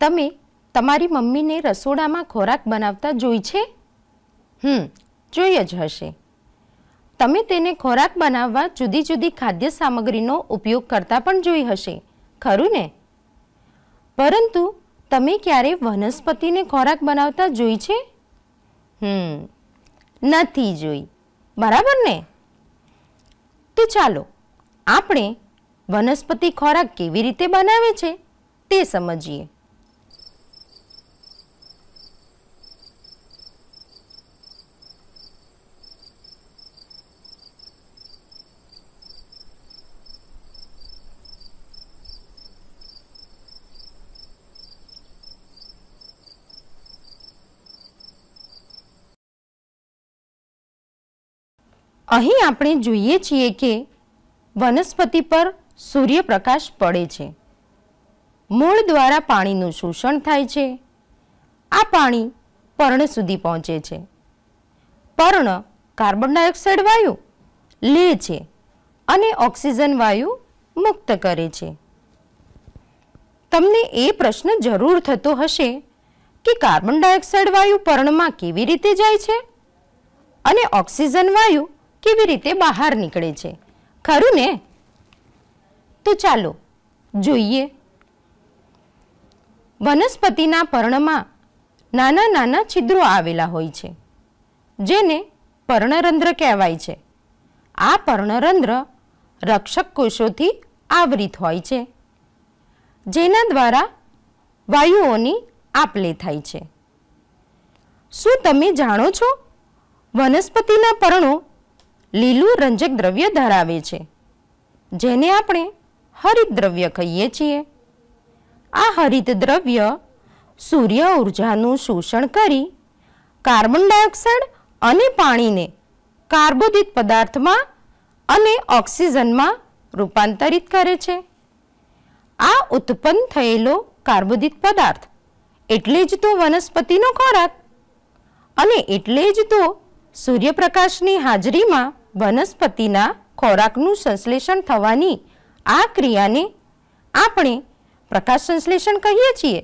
તમે તમારી મમ્મીને રસોડામાં ખોરાક બનાવતા જોઈ છે હમ જોઈ જ હશે તમે તેને ખોરાક બનાવવા જુદી જુદી ખાદ્ય સામગ્રીનો ઉપયોગ કરતા પણ જોઈ હશે ખરું ને પરંતુ તમે ક્યારે વનસ્પતિને ખોરાક બનાવતા જોઈ છે હમ નથી જોઈ બરાબર ને તો ચાલો આપણે વનસ્પતિ ખોરાક કેવી રીતે બનાવે છે તે સમજીએ અહીં આપણે જોઈએ છીએ કે વનસ્પતિ પર સૂર્યપ્રકાશ પડે છે મૂળ દ્વારા પાણીનું શોષણ થાય છે આ પાણી પર્ણ સુધી પહોંચે છે પર્ણ કાર્બન ડાયોક્સાઇડ વાયુ લે છે અને ઓક્સિજન વાયુ મુક્ત કરે છે તમને એ પ્રશ્ન જરૂર થતો હશે કે કાર્બન ડાયોક્સાઇડ વાયુ પર્ણમાં કેવી રીતે જાય છે અને ઓક્સિજન વાયુ કેવી રીતે બહાર નીકળે છે ખરું ને તો ચાલો જોઈએ વનસ્પતિના પર્ણમાં નાના નાના છિદ્રો આવેલા હોય છે જેને પર્ણરંધ્ર કહેવાય છે આ પર્ણરંધ્ર રક્ષક કોષોથી આવરિત હોય છે જેના દ્વારા વાયુઓની આપલે થાય છે શું તમે જાણો છો વનસ્પતિના પર્ણો લીલું રંજક દ્રવ્ય ધરાવે છે જેને આપણે હરિત દ્રવ્ય કહીએ છીએ આ હરિત દ્રવ્ય સૂર્ય ઉર્જાનું શોષણ કરી કાર્બન ડાયોક્સાઇડ અને પાણીને કાર્બોદિત પદાર્થમાં અને ઓક્સિજનમાં રૂપાંતરિત કરે છે આ ઉત્પન્ન થયેલો કાર્બોદિત પદાર્થ એટલે જ તો વનસ્પતિનો ખોરાક અને એટલે જ તો સૂર્યપ્રકાશની હાજરીમાં વનસ્પતિના ખોરાકનું સંશ્લેષણ થવાની આ ક્રિયાને આપણે પ્રકાશ સંશ્લેષણ કહીએ છીએ